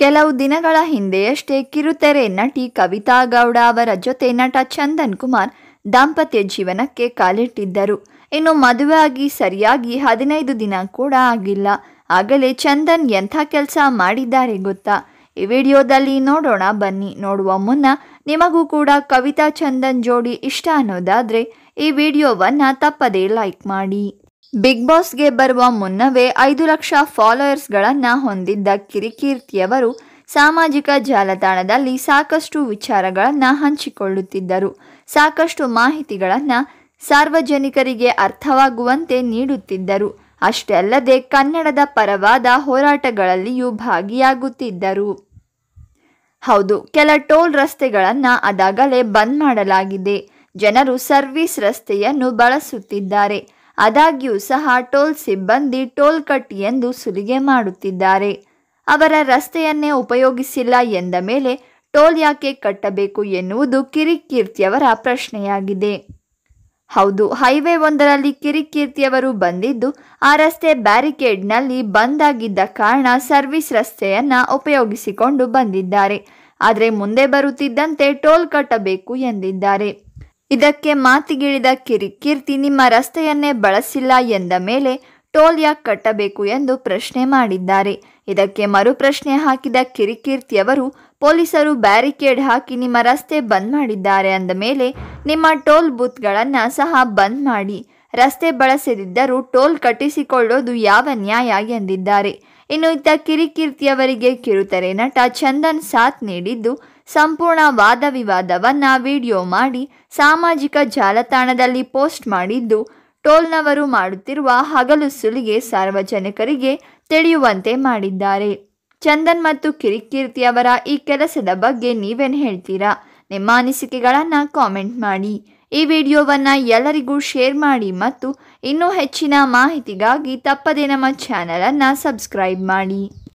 ಕೆಲವು ದಿನಗಳ ಹಿಂದೆಯಷ್ಟೇ ಕಿರುತೆರೆ ನಟಿ ಕವಿತಾ ಗೌಡ ಅವರ ಜೊತೆ ನಟ ಚಂದನ್ ಕುಮಾರ್ ದಾಂಪತ್ಯ ಜೀವನಕ್ಕೆ ಕಾಲಿಟ್ಟಿದ್ದರು ಇನ್ನು ಮದುವೆಯಾಗಿ ಸರಿಯಾಗಿ ಹದಿನೈದು ದಿನ ಕೂಡ ಆಗಿಲ್ಲ ಆಗಲೇ ಚಂದನ್ ಎಂಥ ಕೆಲಸ ಮಾಡಿದ್ದಾರೆ ಗೊತ್ತಾ ಈ ವಿಡಿಯೋದಲ್ಲಿ ನೋಡೋಣ ಬನ್ನಿ ನೋಡುವ ಮುನ್ನ ನಿಮಗೂ ಕೂಡ ಕವಿತಾ ಚಂದನ್ ಜೋಡಿ ಇಷ್ಟ ಅನ್ನೋದಾದರೆ ಈ ವಿಡಿಯೋವನ್ನು ತಪ್ಪದೇ ಲೈಕ್ ಮಾಡಿ ಬಿಗ್ ಬಾಸ್ಗೆ ಬರುವ ಮುನ್ನವೇ ಐದು ಲಕ್ಷ ಫಾಲೋಯರ್ಸ್ಗಳನ್ನು ಹೊಂದಿದ್ದ ಕಿರಿಕೀರ್ತಿಯವರು ಸಾಮಾಜಿಕ ಜಾಲತಾಣದಲ್ಲಿ ಸಾಕಷ್ಟು ವಿಚಾರಗಳನ್ನು ಹಂಚಿಕೊಳ್ಳುತ್ತಿದ್ದರು ಸಾಕಷ್ಟು ಮಾಹಿತಿಗಳನ್ನು ಸಾರ್ವಜನಿಕರಿಗೆ ಅರ್ಥವಾಗುವಂತೆ ನೀಡುತ್ತಿದ್ದರು ಅಷ್ಟೇ ಅಲ್ಲದೆ ಕನ್ನಡದ ಪರವಾದ ಹೋರಾಟಗಳಲ್ಲಿಯೂ ಭಾಗಿಯಾಗುತ್ತಿದ್ದರು ಹೌದು ಕೆಲ ಟೋಲ್ ರಸ್ತೆಗಳನ್ನು ಅದಾಗಲೇ ಬಂದ್ ಮಾಡಲಾಗಿದೆ ಜನರು ಸರ್ವಿಸ್ ರಸ್ತೆಯನ್ನು ಬಳಸುತ್ತಿದ್ದಾರೆ ಆದಾಗ್ಯೂ ಸಹ ಟೋಲ್ ಸಿಬ್ಬಂದಿ ಟೋಲ್ ಕಟ್ ಎಂದು ಸುಲಿಗೆ ಮಾಡುತ್ತಿದ್ದಾರೆ ಅವರ ರಸ್ತೆಯನ್ನೇ ಉಪಯೋಗಿಸಿಲ್ಲ ಎಂದ ಮೇಲೆ ಟೋಲ್ ಯಾಕೆ ಕಟ್ಟಬೇಕು ಎನ್ನುವುದು ಕಿರಿಕೀರ್ತಿಯವರ ಪ್ರಶ್ನೆಯಾಗಿದೆ ಹೌದು ಹೈವೇ ಒಂದರಲ್ಲಿ ಕಿರಿಕೀರ್ತಿಯವರು ಬಂದಿದ್ದು ಆ ರಸ್ತೆ ಬ್ಯಾರಿಕೇಡ್ನಲ್ಲಿ ಬಂದಾಗಿದ್ದ ಕಾರಣ ಸರ್ವಿಸ್ ರಸ್ತೆಯನ್ನ ಉಪಯೋಗಿಸಿಕೊಂಡು ಬಂದಿದ್ದಾರೆ ಆದರೆ ಮುಂದೆ ಬರುತ್ತಿದ್ದಂತೆ ಟೋಲ್ ಕಟ್ಟಬೇಕು ಎಂದಿದ್ದಾರೆ ಇದಕ್ಕೆ ಮಾತಿಗಿಳಿದ ಕಿರಿಕೀರ್ತಿ ನಿಮ್ಮ ರಸ್ತೆಯನ್ನೇ ಬಳಸಿಲ್ಲ ಎಂದ ಮೇಲೆ ಟೋಲ್ ಯಾಕೆ ಕಟ್ಟಬೇಕು ಎಂದು ಪ್ರಶ್ನೆ ಮಾಡಿದ್ದಾರೆ ಇದಕ್ಕೆ ಮರುಪ್ರಶ್ನೆ ಹಾಕಿದ ಅವರು ಪೊಲೀಸರು ಬ್ಯಾರಿಕೇಡ್ ಹಾಕಿ ನಿಮ್ಮ ರಸ್ತೆ ಬಂದ್ ಮಾಡಿದ್ದಾರೆ ಅಂದ ಮೇಲೆ ನಿಮ್ಮ ಟೋಲ್ ಬೂತ್ಗಳನ್ನು ಸಹ ಬಂದ್ ಮಾಡಿ ರಸ್ತೆ ಬಳಸದಿದ್ದರೂ ಟೋಲ್ ಕಟ್ಟಿಸಿಕೊಳ್ಳೋದು ಯಾವ ನ್ಯಾಯ ಎಂದಿದ್ದಾರೆ ಇನ್ನು ಇತ್ತ ಕಿರಿಕೀರ್ತಿಯವರಿಗೆ ಕಿರುತೆರೆ ನಟ ಚಂದನ್ ಸಾಥ್ ನೀಡಿದ್ದು ಸಂಪೂರ್ಣ ವಾದ ವಿವಾದವನ್ನು ವಿಡಿಯೋ ಮಾಡಿ ಸಾಮಾಜಿಕ ಜಾಲತಾಣದಲ್ಲಿ ಪೋಸ್ಟ್ ಮಾಡಿದ್ದು ಟೋಲ್ನವರು ಮಾಡುತ್ತಿರುವ ಹಗಲು ಸುಲಿಗೆ ಸಾರ್ವಜನಿಕರಿಗೆ ತಿಳಿಯುವಂತೆ ಮಾಡಿದ್ದಾರೆ ಚಂದನ್ ಮತ್ತು ಕಿರಿಕೀರ್ತಿಯವರ ಈ ಕೆಲಸದ ಬಗ್ಗೆ ನೀವೇನು ಹೇಳ್ತೀರಾ ನಿಮ್ಮ ಅನಿಸಿಕೆಗಳನ್ನು ಕಾಮೆಂಟ್ ಮಾಡಿ ಈ ವಿಡಿಯೋವನ್ನು ಎಲ್ಲರಿಗೂ ಶೇರ್ ಮಾಡಿ ಮತ್ತು ಇನ್ನೂ ಹೆಚ್ಚಿನ ಮಾಹಿತಿಗಾಗಿ ತಪ್ಪದೇ ನಮ್ಮ ಚಾನಲನ್ನು ಸಬ್ಸ್ಕ್ರೈಬ್ ಮಾಡಿ